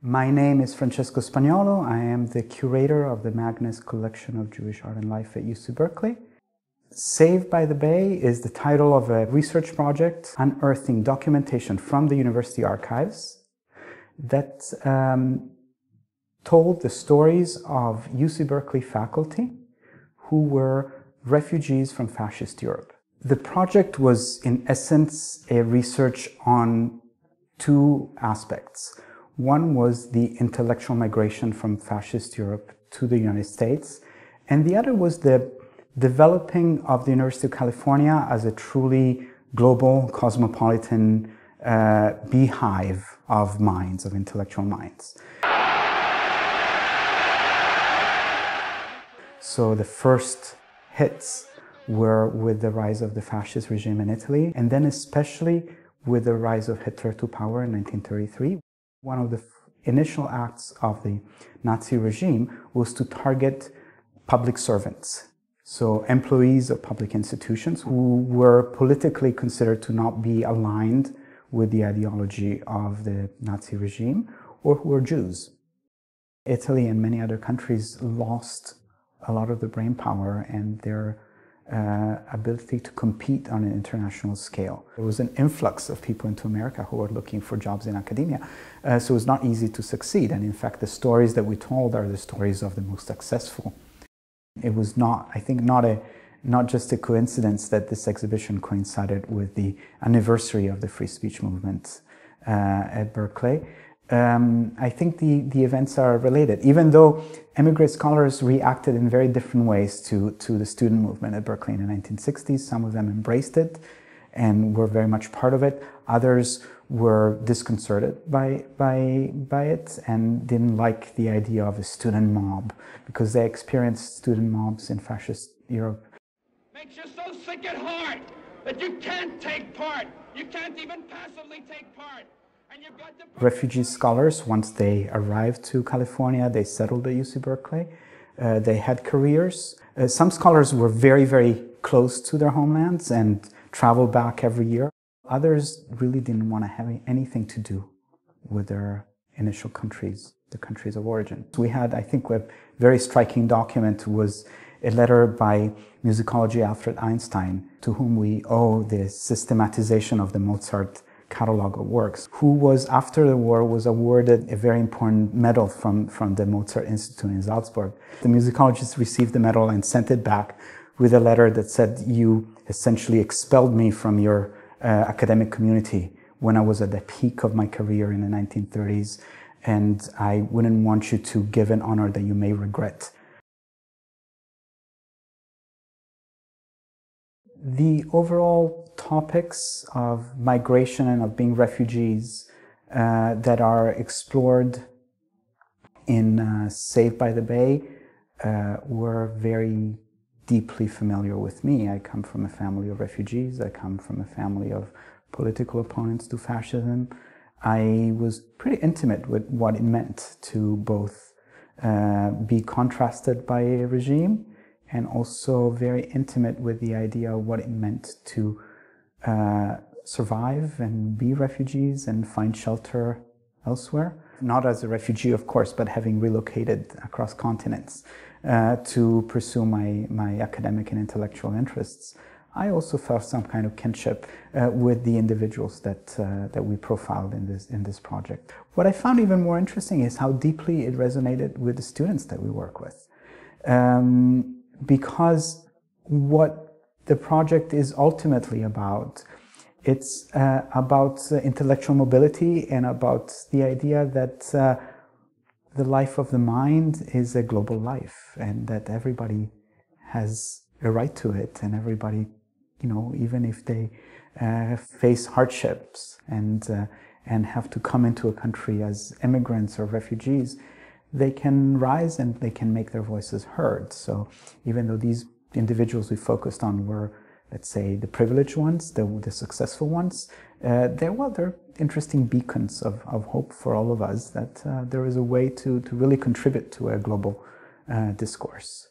My name is Francesco Spagnolo. I am the curator of the Magnus Collection of Jewish Art and Life at UC Berkeley. Saved by the Bay is the title of a research project unearthing documentation from the university archives that um, told the stories of UC Berkeley faculty who were refugees from fascist Europe. The project was, in essence, a research on two aspects one was the intellectual migration from fascist Europe to the United States, and the other was the developing of the University of California as a truly global, cosmopolitan uh, beehive of minds, of intellectual minds. So the first hits were with the rise of the fascist regime in Italy, and then especially with the rise of Hitler to power in 1933. One of the initial acts of the Nazi regime was to target public servants, so employees of public institutions who were politically considered to not be aligned with the ideology of the Nazi regime or who were Jews. Italy and many other countries lost a lot of the brain power and their uh, ability to compete on an international scale. There was an influx of people into America who were looking for jobs in academia, uh, so it was not easy to succeed. And in fact, the stories that we told are the stories of the most successful. It was not, I think, not a not just a coincidence that this exhibition coincided with the anniversary of the free speech movement uh, at Berkeley, um, I think the, the events are related, even though emigrant scholars reacted in very different ways to, to the student movement at Berkeley in the 1960s. Some of them embraced it and were very much part of it. Others were disconcerted by, by, by it and didn't like the idea of a student mob because they experienced student mobs in fascist Europe. Makes you so sick at heart that you can't take part. You can't even passively take part. Refugee scholars, once they arrived to California, they settled at UC Berkeley. Uh, they had careers. Uh, some scholars were very, very close to their homelands and traveled back every year. Others really didn't want to have anything to do with their initial countries, the countries of origin. We had, I think, a very striking document was a letter by musicology Alfred Einstein, to whom we owe the systematization of the Mozart catalog of works, who was, after the war, was awarded a very important medal from, from the Mozart Institute in Salzburg. The musicologist received the medal and sent it back with a letter that said, you essentially expelled me from your uh, academic community when I was at the peak of my career in the 1930s, and I wouldn't want you to give an honor that you may regret. the overall topics of migration and of being refugees uh, that are explored in uh, Saved by the Bay uh, were very deeply familiar with me. I come from a family of refugees, I come from a family of political opponents to fascism. I was pretty intimate with what it meant to both uh, be contrasted by a regime and also very intimate with the idea of what it meant to uh, survive and be refugees and find shelter elsewhere. Not as a refugee, of course, but having relocated across continents uh, to pursue my, my academic and intellectual interests. I also felt some kind of kinship uh, with the individuals that, uh, that we profiled in this, in this project. What I found even more interesting is how deeply it resonated with the students that we work with. Um, because what the project is ultimately about, it's uh, about uh, intellectual mobility and about the idea that uh, the life of the mind is a global life and that everybody has a right to it and everybody, you know, even if they uh, face hardships and, uh, and have to come into a country as immigrants or refugees, they can rise and they can make their voices heard. So even though these individuals we focused on were, let's say, the privileged ones, the, the successful ones, uh, they're, well, they're interesting beacons of, of hope for all of us that uh, there is a way to, to really contribute to a global uh, discourse.